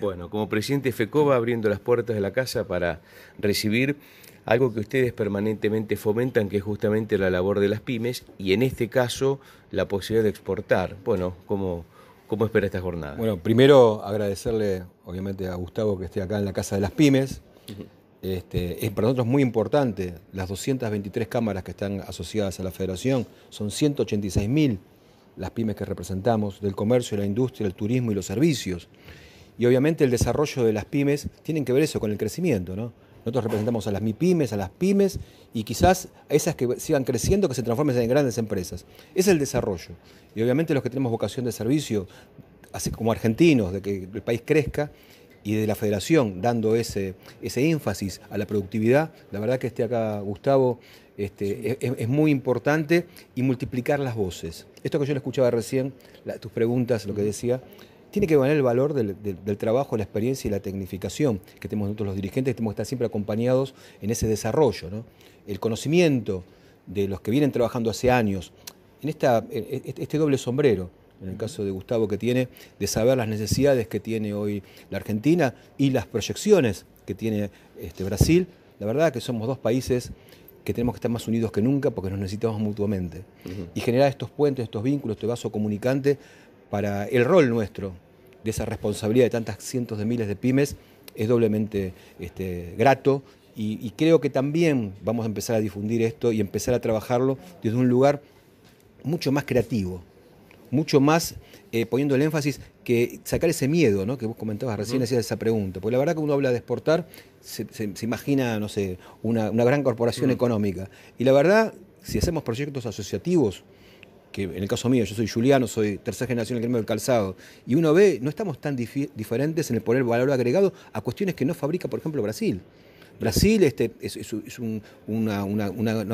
Bueno, como presidente FECOBA abriendo las puertas de la casa para recibir algo que ustedes permanentemente fomentan, que es justamente la labor de las pymes y en este caso la posibilidad de exportar. Bueno, ¿cómo, cómo espera esta jornada? Bueno, primero agradecerle obviamente a Gustavo que esté acá en la casa de las pymes. es este, eh, para nosotros muy importante, las 223 cámaras que están asociadas a la federación son 186.000 las pymes que representamos del comercio, la industria, el turismo y los servicios. Y obviamente el desarrollo de las pymes tiene que ver eso con el crecimiento, ¿no? Nosotros representamos a las MIPYMES, a las pymes y quizás a esas que sigan creciendo, que se transformen en grandes empresas. Es el desarrollo. Y obviamente los que tenemos vocación de servicio, así como argentinos, de que el país crezca y de la federación dando ese, ese énfasis a la productividad, la verdad que esté acá Gustavo este, es, muy importante y multiplicar las voces. Esto que yo le escuchaba recién, tus preguntas, lo que decía, tiene que ganar el valor del, trabajo, la experiencia y la tecnificación que tenemos nosotros los dirigentes, que tenemos que estar siempre acompañados en ese desarrollo. El conocimiento de los que vienen trabajando hace años, en e, e, este, este doble sombrero, en el caso de Gustavo que tiene, de saber las necesidades que tiene hoy la Argentina y las proyecciones que tiene este, Brasil, la verdad que somos dos países que tenemos que estar más unidos que nunca porque nos necesitamos mutuamente. Y generar estos puentes, estos vínculos, este vaso comunicante para el rol nuestro de esa responsabilidad de tantas cientos de miles de pymes es doblemente este, grato y, creo que también vamos a empezar a difundir esto y empezar a trabajarlo desde un lugar mucho más creativo, mucho más eh, poniendo el énfasis que sacar ese miedo que vos comentabas recién, hacías esa pregunta, porque la verdad que uno habla de exportar, se, imagina, no sé, una, gran corporación económica y la verdad, si hacemos proyectos asociativos, que en el caso mío, yo soy juliano, soy tercera generación del gremio del calzado, y uno ve, no estamos tan diferentes en el poner valor agregado a cuestiones que no fabrica, por ejemplo, Brasil. Brasil este, es, una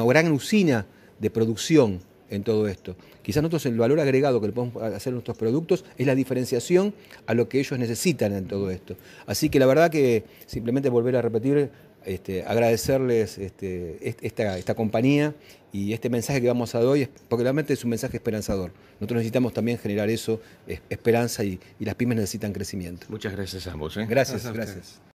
gran usina de producción en todo esto. Quizás nosotros el valor agregado que le podemos hacer a nuestros productos es la diferenciación a lo que ellos necesitan en todo esto. Así que la verdad que simplemente volver a repetir, este, agradecerles este, esta, compañía y este mensaje que vamos a dar hoy, porque realmente es un mensaje esperanzador. Nosotros necesitamos también generar eso, esperanza, y, las pymes necesitan crecimiento. Muchas gracias a ambos. ¿eh? Gracias, gracias.